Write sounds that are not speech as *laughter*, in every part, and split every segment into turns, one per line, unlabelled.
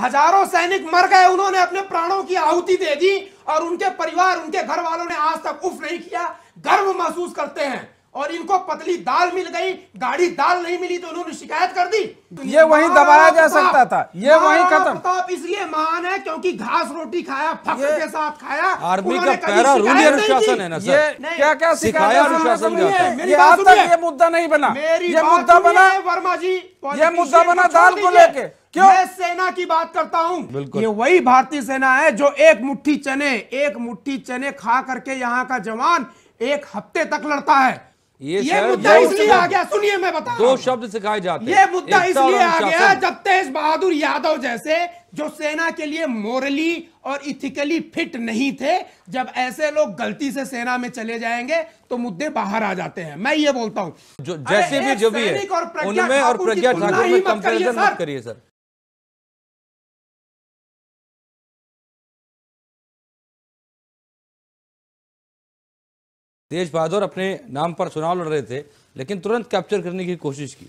हजारों सैनिक मर गए उन्होंने अपने प्राणों की आहुति दे दी और उनके परिवार उनके घर वालों ने आज तक उफ नहीं किया गर्व महसूस करते हैं और इनको पतली दाल मिल गई गाड़ी दाल नहीं मिली तो उन्होंने शिकायत कर दी ये वही दबाया जा सकता था ये वही खत्म इसलिए महान है क्योंकि घास रोटी खाया फख्र के साथ खाया आर्मी का पैरा रूली अनुशासन है ना क्या क्या सिखाया अनुशासन आज तक ये मुद्दा नहीं बना ये मुद्दा बना वर्मा जी ये मुद्दा बना दाल को लेके क्यों मैं सेना की बात करता हूं ये वही भारतीय सेना है जो एक मुट्ठी चने एक मुट्ठी चने खा करके यहाँ का जवान एक हफ्ते तक लड़ता है ये, ये मुद्दा इसलिए आ गया सुनिए मैं बता दो
शब्द सिखाए जाते ये मुद्दा इसलिए आ गया
जब तेज बहादुर यादव जैसे जो सेना के लिए मोरली और इथिकली फिट नहीं थे जब ऐसे लोग गलती से सेना में चले जाएंगे तो मुद्दे बाहर आ जाते हैं मैं ये बोलता हूँ
जैसे भी जो भी है और प्रज्ञा ठाकुर करिए सर तेज बहादुर अपने नाम पर चुनाव लड़ रहे थे लेकिन तुरंत कैप्चर करने की कोशिश की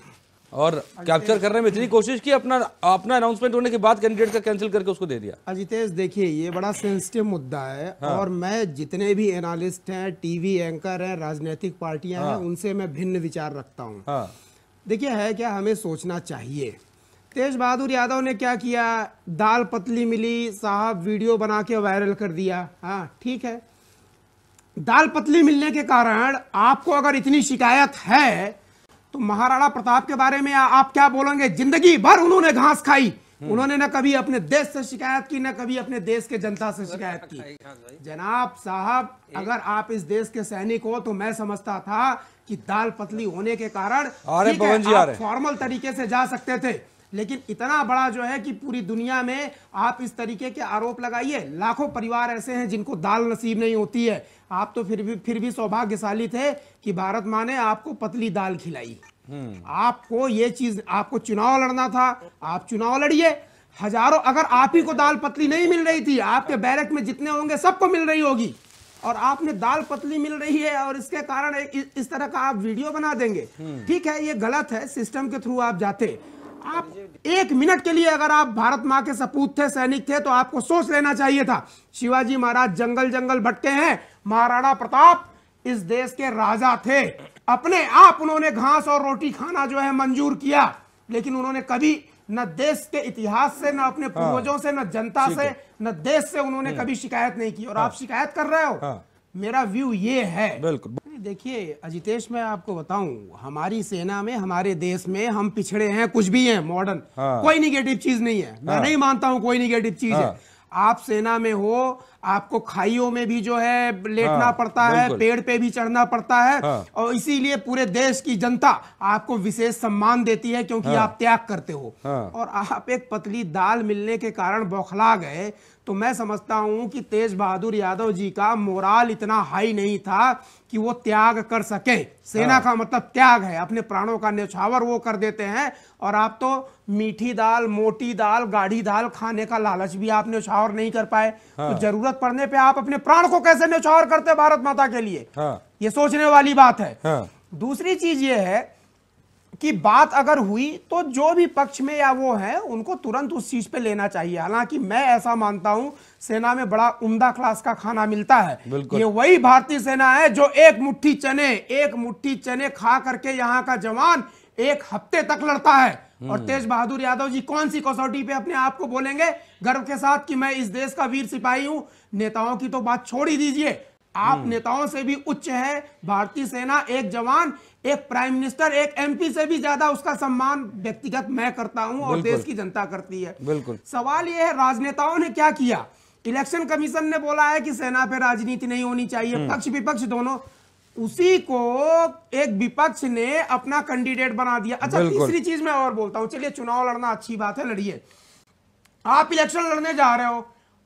और कैप्चर करने में इतनी कोशिश की अपना अपना अनाउंसमेंट होने के बाद कैंडिडेट का कैंसिल करके उसको दे दिया
अजितेश देखिए ये बड़ा सेंसिटिव मुद्दा है हाँ। और मैं जितने भी एनालिस्ट हैं टीवी एंकर हैं राजनीतिक पार्टियां हाँ। हैं उनसे मैं भिन्न विचार रखता हूँ हाँ। देखिए है क्या हमें सोचना चाहिए तेज बहादुर यादव ने क्या किया दाल पतली मिली साहब वीडियो बना के वायरल कर दिया हाँ ठीक है दाल पतली मिलने के कारण आपको अगर इतनी शिकायत है तो महाराणा प्रताप के बारे में आप क्या बोलेंगे जिंदगी भर उन्होंने घास खाई हम्म। उन्होंने ना कभी अपने देश से शिकायत की ना कभी अपने देश के जनता से शिकायत की *laughs* हाँ जनाब साहब अगर आप इस देश के सैनिक हो तो मैं समझता था कि दाल पतली होने के कारण फॉर्मल तरीके से जा सकते थे लेकिन इतना बड़ा जो है कि पूरी दुनिया में आप इस तरीके के आरोप लगाइए लाखों परिवार ऐसे हैं जिनको दाल नसीब नहीं होती है आप तो फिर भी फिर भी सौभाग्यशाली थे कि भारत माँ ने आपको पतली दाल खिलाई हम्म। आपको ये चीज आपको चुनाव लड़ना था आप चुनाव लड़िए हजारों अगर आप ही को दाल पतली नहीं मिल रही थी आपके बैरक में जितने होंगे सबको मिल रही होगी और आपने दाल पतली मिल रही है और इसके कारण इस तरह का आप वीडियो बना देंगे हम्म। ठीक है ये गलत है सिस्टम के थ्रू आप जाते आप एक मिनट के लिए अगर आप भारत माँ के सपूत थे सैनिक थे तो आपको सोच लेना चाहिए था शिवाजी महाराज जंगल जंगल भटके हैं महाराणा प्रताप इस देश के राजा थे अपने आप उन्होंने घास और रोटी खाना जो है मंजूर किया लेकिन उन्होंने कभी न देश के इतिहास से न अपने हाँ। पूर्वजों से न जनता से न देश से उन्होंने हाँ। कभी शिकायत नहीं की और हाँ। आप शिकायत कर रहे हो मेरा व्यू ये है बिल्कुल देखिए अजितेश मैं आपको बताऊं हमारी सेना में हमारे देश में हम पिछड़े हैं कुछ भी हैं मॉडर्न हाँ। कोई निगेटिव चीज नहीं है मैं हाँ। नहीं मानता हूं कोई निगेटिव चीज हाँ। है आप सेना में हो आपको खाइयों में भी जो है लेटना हाँ, पड़ता है पेड़ पे भी चढ़ना पड़ता है हाँ, और इसीलिए पूरे देश की जनता आपको विशेष सम्मान देती है क्योंकि हाँ, आप त्याग करते हो हाँ, और आप एक पतली दाल मिलने के कारण बौखला गए तो मैं समझता हूं कि तेज बहादुर यादव जी का मोराल इतना हाई नहीं था कि वो त्याग कर सके सेना हाँ। का मतलब त्याग है अपने प्राणों का न्यौछावर वो कर देते हैं और आप तो मीठी दाल मोटी दाल गाढ़ी दाल खाने का लालच भी आप न्यौछावर नहीं कर पाए तो हाँ। तो जरूरत पड़ने पे आप अपने प्राण को कैसे न्यौछावर करते भारत माता के लिए हाँ। ये सोचने वाली बात है हाँ। दूसरी चीज ये है की बात अगर हुई तो जो भी पक्ष में या वो है उनको तुरंत उस चीज पे लेना चाहिए हालांकि मैं ऐसा मानता हूं सेना में बड़ा उमदा क्लास का खाना मिलता है ये वही भारतीय सेना है जो एक मुट्ठी चने एक मुट्ठी चने खा करके यहाँ का जवान एक हफ्ते तक लड़ता है हम्म। और तेज बहादुर यादव जी कौन सी कसौटी पे अपने आप को बोलेंगे गर्व के साथ कि मैं इस देश का वीर सिपाही हूं नेताओं की तो बात छोड़ ही दीजिए आप हम्म। नेताओं से भी उच्च है भारतीय सेना एक जवान एक प्राइम मिनिस्टर एक एमपी से भी ज्यादा उसका सम्मान व्यक्तिगत मैं करता हूं और देश की जनता करती है बिल्कुल सवाल यह है राजनेताओं ने क्या किया इलेक्शन कमीशन ने बोला है कि सेना पे राजनीति नहीं होनी चाहिए हम्म। पक्ष विपक्ष दोनों उसी को एक विपक्ष ने अपना कैंडिडेट बना दिया अच्छा तीसरी चीज मैं और बोलता हूँ चलिए चुनाव लड़ना अच्छी बात है लड़िए आप इलेक्शन लड़ने जा रहे हो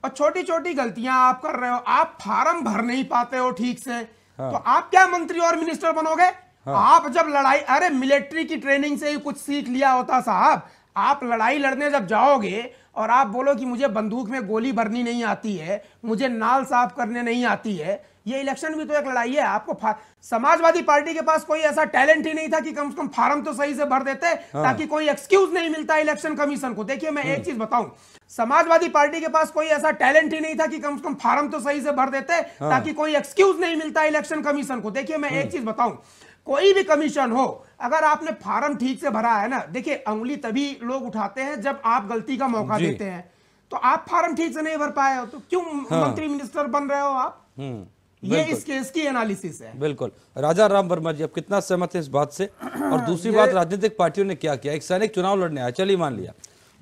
और छोटी छोटी गलतियां आप कर रहे हो आप फार्म भर नहीं पाते हो ठीक से हाँ। तो आप क्या मंत्री और मिनिस्टर बनोगे हाँ। आप जब लड़ाई अरे मिलिट्री की ट्रेनिंग से ही कुछ सीख लिया होता साहब आप लड़ाई लड़ने जब जाओगे और आप बोलो कि मुझे बंदूक में गोली भरनी नहीं आती है मुझे नाल साफ करने नहीं आती है ये इलेक्शन भी तो एक लड़ाई है आपको समाजवादी पार्टी के पास कोई ऐसा टैलेंट ही नहीं था कि कम से कम फार्म तो सही से भर देते हाँ। ताकि कोई एक्सक्यूज नहीं मिलता इलेक्शन कमीशन को देखिए मैं एक हाँ। चीज बताऊं समाजवादी पार्टी के पास कोई ऐसा टैलेंट ही नहीं था कि कम से कम फार्म तो सही से भर देते हाँ। ताकि कोई एक्सक्यूज नहीं मिलता इलेक्शन कमीशन को देखिए मैं एक हाँ। चीज बताऊं कोई भी कमीशन हो अगर आपने फार्म ठीक से भरा है ना देखिए अंगुली तभी लोग उठाते हैं जब आप गलती का मौका देते हैं तो आप फार्म ठीक से नहीं भर पाए हो तो क्यों हाँ। मंत्री मिनिस्टर बन रहे हो आप
हम्म,
ये इस
केस की एनालिसिस है
बिल्कुल राजा राम वर्मा जी आप कितना सहमत है इस बात से और दूसरी बात राजनीतिक पार्टियों ने क्या किया एक सैनिक चुनाव लड़ने आया चलिए मान लिया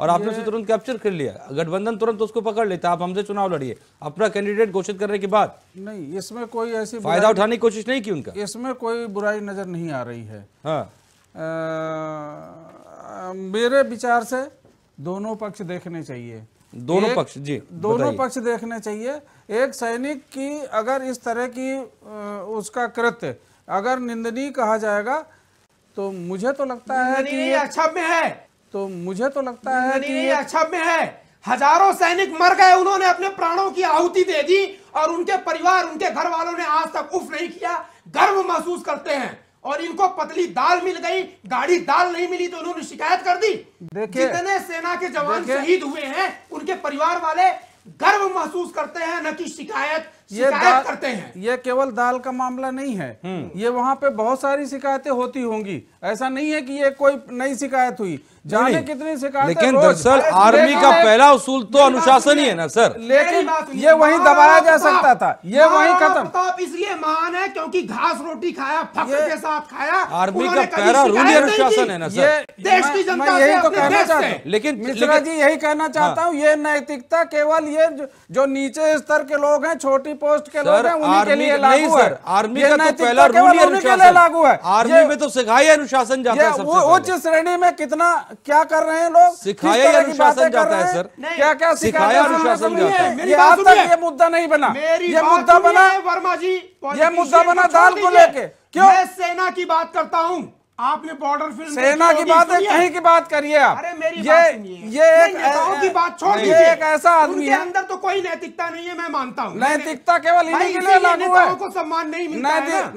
और आपने उसे तुरंत कैप्चर कर लिया गठबंधन तुरंत उसको पकड़ लेता आप हमसे चुनाव लड़िए अपना कैंडिडेट घोषित करने के बाद
नहीं इसमें कोई ऐसी फायदा उठाने की कोशिश नहीं की उनका इसमें कोई बुराई नजर नहीं आ रही है हाँ। मेरे विचार से दोनों पक्ष देखने चाहिए दोनों पक्ष जी दोनों पक्ष देखने चाहिए एक सैनिक की अगर इस तरह की उसका कृत्य अगर निंदनीय कहा जाएगा तो मुझे तो लगता है कि अच्छा में है तो मुझे तो लगता है नहीं, नहीं, अच्छा में है
हजारों सैनिक मर गए उन्होंने अपने प्राणों की आहुति दे दी और उनके परिवार उनके घर वालों ने आज तक उफ नहीं किया गर्व महसूस करते हैं और इनको पतली दाल मिल गई गाड़ी दाल नहीं मिली तो उन्होंने शिकायत कर दी जितने सेना के जवान शहीद हुए हैं उनके परिवार वाले गर्व गर्व महसूस करते हैं न कि शिकायत ये शिकायत करते हैं
ये केवल दाल का मामला नहीं है हम्म। ये वहाँ पे बहुत सारी शिकायतें होती होंगी ऐसा नहीं है कि ये कोई नई शिकायत हुई जाने नहीं। कितनी शिकायत लेकिन दरअसल आर्मी का पहला उसूल तो अनुशासन ही है ना सर लेकिन ये वहीं दबाया जा सकता था ये वहीं
खत्म इसलिए महान है क्योंकि घास रोटी खाया फख्र के साथ खाया आर्मी
का पहला रूल अनुशासन है ना सर देश की जनता यही तो कहना चाहता हूँ लेकिन मिश्रा जी यही कहना चाहता हाँ। हूँ ये नैतिकता केवल ये जो नीचे स्तर के लोग हैं छोटी पोस्ट के लोग हैं उन्हीं के लिए तो लागू है आर्मी का तो पहला रूल आर्मी के लिए लागू है आर्मी
में तो सिखाया अनुशासन
जाता है सबसे उच्च श्रेणी में कितना क्या कर रहे हैं लोग सिखाया अनुशासन जाता है सर क्या क्या सिखाया अनुशासन जाता है ये मुद्दा नहीं बना ये मुद्दा बना वर्मा जी ये मुद्दा बना दाल को लेके क्यों
सेना की बात करता हूँ आपने बॉर्डर फिल्म सेना की बात है कहीं की बात करिए आप अरे
की तो बात छोड़ ये एक ऐसा आदमी है अंदर
तो कोई नैतिकता नहीं है मैं मानता हूँ नैतिकता केवल को सम्मान नहीं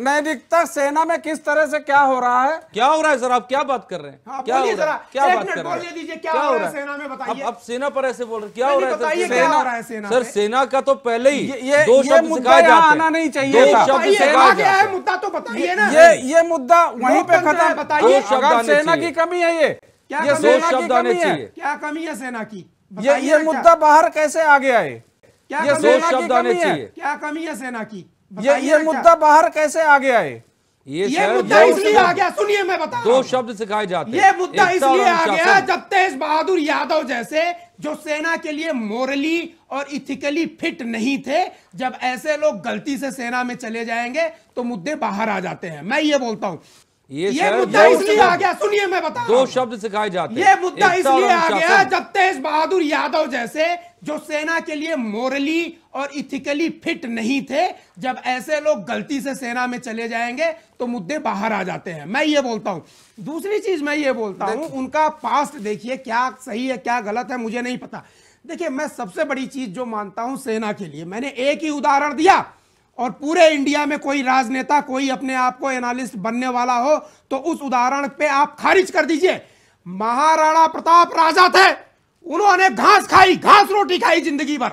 नैतिकता सेना में किस तरह से क्या हो रहा है क्या हो रहा है सर आप क्या बात कर रहे हैं हाँ, क्या हो रहा है क्या बात कर
रहे हैं सेना में बताइए आप
सेना पर ऐसे
बोल रहे क्या हो रहा है सर सेना सर सेना का तो पहले ही ये शब्द आना नहीं
चाहिए
मुद्दा तो बताइए ना ये ये मुद्दा वहीं पे खत्म बताइए सेना की
कमी है ये क्या ये सोच शब्द आने चाहिए
क्या कमी है सेना की ये ये
मुद्दा बाहर कैसे आगे आए क्या ये सोच शब्द आने चाहिए
क्या कमी है सेना की
ये ये मुद्दा बाहर कैसे आगे आए ये, ये मुद्दा इसलिए आ गया
सुनिए मैं बता
दो
शब्द सिखाए जाते ये मुद्दा इसलिए आ गया
जब तेज बहादुर यादव जैसे जो सेना के लिए मोरली और इथिकली फिट नहीं थे जब ऐसे लोग गलती से सेना में चले जाएंगे तो मुद्दे बाहर आ जाते हैं मैं ये बोलता हूं
ये, ये मुद्दा इसलिए आ गया
सुनिए मैं बता दो
शब्द सिखाए जाते हैं ये मुद्दा इसलिए आ गया
जब तेज बहादुर यादव जैसे जो सेना के लिए मोरली और इथिकली फिट नहीं थे जब ऐसे लोग गलती से सेना में चले जाएंगे तो मुद्दे बाहर आ जाते हैं मैं ये बोलता हूँ दूसरी चीज मैं ये बोलता हूँ उनका पास्ट देखिए क्या सही है क्या गलत है मुझे नहीं पता देखिये मैं सबसे बड़ी चीज जो मानता हूँ सेना के लिए मैंने एक ही उदाहरण दिया और पूरे इंडिया में कोई राजनेता कोई अपने आप को एनालिस्ट बनने वाला हो तो उस उदाहरण पे आप खारिज कर दीजिए महाराणा प्रताप राजा थे उन्होंने घास खाई घास रोटी खाई जिंदगी भर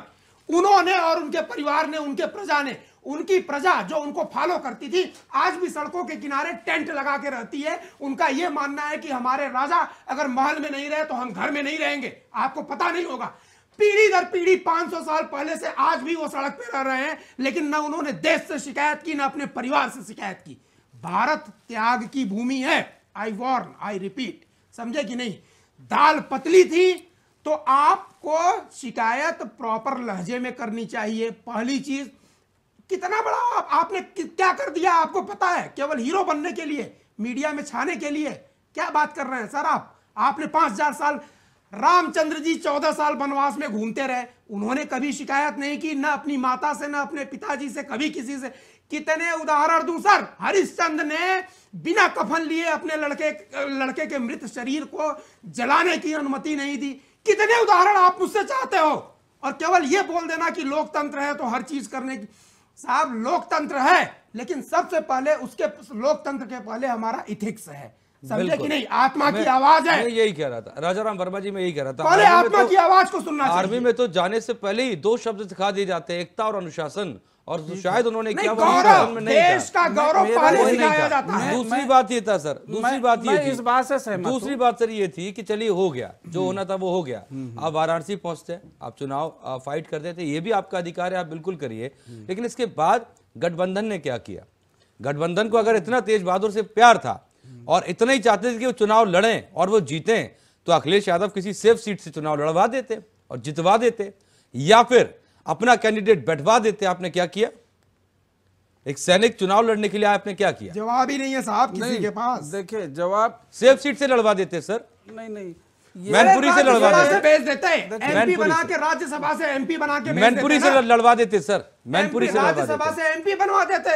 उन्होंने और उनके परिवार ने उनके प्रजा ने उनकी प्रजा जो उनको फॉलो करती थी आज भी सड़कों के किनारे टेंट लगा के रहती है उनका यह मानना है कि हमारे राजा अगर महल में नहीं रहे तो हम घर में नहीं रहेंगे आपको पता नहीं होगा पीढ़ी दर पीढ़ी 500 साल पहले से आज भी वो सड़क पे रह रहे हैं लेकिन ना उन्होंने देश से शिकायत की ना अपने परिवार से शिकायत की भारत त्याग की भूमि है आई वॉर्न आई रिपीट समझे कि नहीं दाल पतली थी तो आपको शिकायत प्रॉपर लहजे में करनी चाहिए पहली चीज कितना बड़ा आप, आपने क्या कर दिया आपको पता है केवल हीरो बनने के लिए मीडिया में छाने के लिए क्या बात कर रहे हैं सर आप आपने पांच हजार साल रामचंद्र जी चौदह साल वनवास में घूमते रहे उन्होंने कभी शिकायत नहीं की ना अपनी माता से ना अपने पिताजी से कभी किसी से कितने उदाहरण दूसर सर हरिश्चंद्र ने बिना कफन लिए अपने लड़के लड़के के मृत शरीर को जलाने की अनुमति नहीं दी कितने उदाहरण आप मुझसे चाहते हो और केवल यह बोल देना कि लोकतंत्र है तो हर चीज करने की साहब लोकतंत्र है लेकिन सबसे पहले उसके लोकतंत्र के पहले हमारा इथिक्स है समझे कि नहीं आत्मा की आवाज है
यही कह रहा था राजा राम वर्मा जी मैं यही कह रहा था पहले आत्मा तो, की आवाज
को सुनना आर्मी
में तो जाने से पहले ही दो शब्द सिखा दिए जाते हैं एकता और अनुशासन और तो शायद उन्होंने क्या गौरव देश
का गौरव पहले सिखाया
जाता है दूसरी बात ये था सर दूसरी बात ये इस बात से सहमत दूसरी बात सर ये थी कि चलिए हो गया जो हम्म। होना था वो हो गया हम्म, हम्म। आप वाराणसी पहुंचते आप चुनाव फाइट करते थे ये भी आपका अधिकार है आप बिल्कुल करिए लेकिन इसके बाद गठबंधन ने क्या किया गठबंधन को अगर इतना तेज बहादुर से प्यार था और इतना ही चाहते थे कि वो चुनाव लड़ें और वो जीतें तो अखिलेश यादव किसी सेफ सीट से चुनाव लड़वा देते और जितवा देते या फिर अपना कैंडिडेट बैठवा देते आपने क्या किया एक सैनिक चुनाव लड़ने के लिए आपने क्या किया जवाब ही नहीं है साहब किसी के पास देखिए जवाब सेफ सीट से लड़वा देते सर नहीं नहीं मैनपुरी से लड़वा देते
भेज देते एमपी बना के राज्यसभा से एमपी बना के मैनपुरी से
लड़वा देते सर मैनपुरी से राज्यसभा
से एमपी बनवा
देते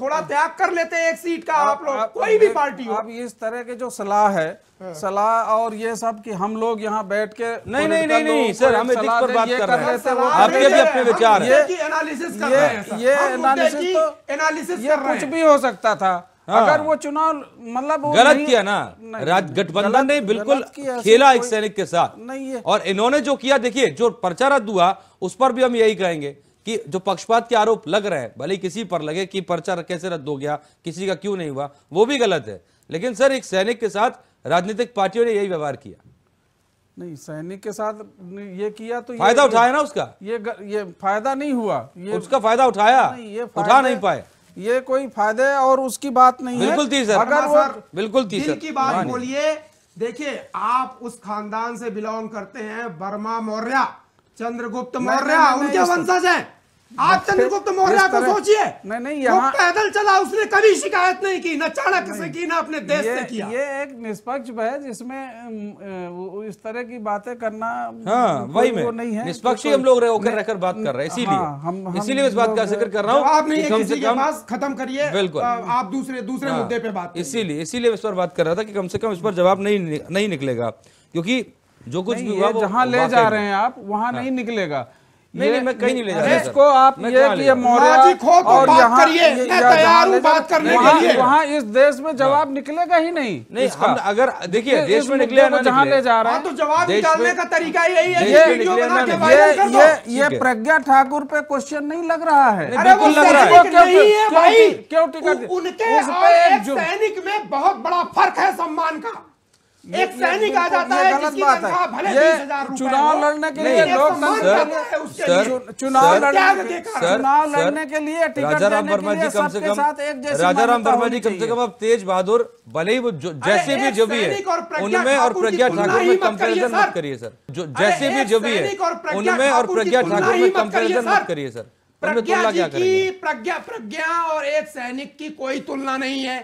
थोड़ा त्याग कर लेते एक सीट का आप लोग कोई भी पार्टी अब इस तरह के जो सलाह है हाँ। सलाह और ये सब कि हम लोग यहाँ बैठ के नहीं नहीं नहीं नहीं सर हम इस पर बात कर रहे हैं आपके भी अपने विचार ये एनालिसिस तो कर रहे हैं ये एनालिसिस तो एनालिसिस ये कुछ भी हो सकता था हाँ। अगर वो चुनाव मतलब गलत किया ना राज
गठबंधन ने बिल्कुल खेला एक सैनिक के साथ नहीं है और इन्होंने जो किया देखिए जो पर्चा रद्द हुआ उस पर भी हम यही कहेंगे कि जो पक्षपात के आरोप लग रहे हैं भले किसी पर लगे कि पर्चा कैसे रद्द हो गया किसी का क्यों नहीं हुआ वो भी गलत है लेकिन सर एक सैनिक के साथ राजनीतिक पार्टियों ने यही व्यवहार किया
नहीं सैनिक के साथ ये किया तो फायदा उठाया ना उसका ये ये फायदा नहीं हुआ ये उसका फायदा उठाया उठा नहीं पाए ये कोई फायदे और उसकी बात नहीं बिल्कुल है सर। अगर हाँ, वो बिल्कुल दिल की बात
बोलिए देखिए आप उस खानदान से बिलोंग करते हैं बर्मा मौर्य चंद्रगुप्त मौर्य उनके वंशज हैं
आप चंद्रगुप्त मौर्य को सोचिए नहीं नहीं यहाँ पैदल चला उसने कभी शिकायत नहीं की न चाणक्य से की ना अपने देश से किया ये एक निष्पक्ष है जिसमें इस तरह की बातें करना हाँ, वही में नहीं है निष्पक्ष ही हम लोग होकर
रहकर बात कर रहे हैं हाँ, इसीलिए हाँ, हम इसीलिए इस बात का जिक्र कर रहा हूँ तो आप नहीं
खत्म करिए बिल्कुल आप दूसरे दूसरे हाँ, मुद्दे पे बात
इसीलिए इसीलिए इस पर बात कर रहा था की कम से कम इस पर जवाब नहीं निकलेगा क्योंकि जो कुछ भी जहाँ ले जा रहे हैं आप
वहाँ नहीं निकलेगा
नहीं नहीं मैं कहीं नहीं ले जा रहा इसको आप ये कि ये मौर्य और यहाँ
तैयार हूँ बात करने के लिए वहाँ इस देश में जवाब हाँ। निकलेगा ही नहीं नहीं अगर देखिए देश में निकले ना जहाँ ले जा रहा है हाँ, तो जवाब निकालने का तरीका यही है ये ये ये ये प्रज्ञा ठाकुर पे क्वेश्चन नहीं लग रहा है क्यों टिकट उनके सैनिक में बहुत बड़ा फर्क है सम्मान
का एक सैनिक आ जाता है जिसकी तनख्वाह भले ये चुनाव लड़ने के लिए
लोग चुनाव लड़ने चुनाव लड़ने के लिए राजा राम वर्मा
जी कम से कम राजा राम वर्मा जी कम से कम अब तेज बहादुर भले ही वो जैसे भी जो भी है उनमें और प्रज्ञा ठाकुर में कंपेरिजन मत करिए सर जो जैसे भी जो भी है उनमें और प्रज्ञा ठाकुर में कंपेरिजन मत करिए सर प्रज्ञा जी की
प्रज्ञा प्रज्ञा और एक सैनिक की कोई तुलना नहीं है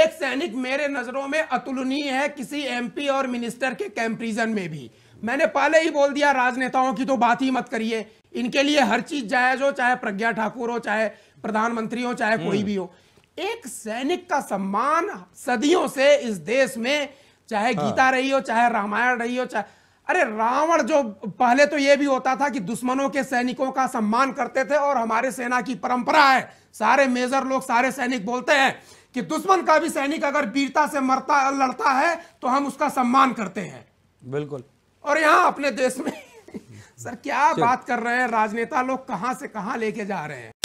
एक सैनिक मेरे नजरों में अतुलनीय है किसी एमपी और मिनिस्टर के कैंप्रीजन में भी मैंने पहले ही बोल दिया राजनेताओं की तो बात ही मत करिए इनके लिए हर चीज जायज हो चाहे प्रज्ञा ठाकुर हो चाहे प्रधानमंत्री हो चाहे कोई हम्म। भी हो एक सैनिक का सम्मान सदियों से इस देश में चाहे गीता हाँ। रही हो चाहे रामायण रही हो चाहे अरे रावण जो पहले तो यह भी होता था कि दुश्मनों के सैनिकों का सम्मान करते थे और हमारे सेना की परंपरा है सारे मेजर लोग सारे सैनिक बोलते हैं कि दुश्मन का भी सैनिक अगर वीरता से मरता लड़ता है तो हम उसका सम्मान करते हैं बिल्कुल और यहाँ अपने देश में *laughs* सर क्या बात कर रहे हैं राजनेता लोग कहाँ से कहाँ लेके जा रहे हैं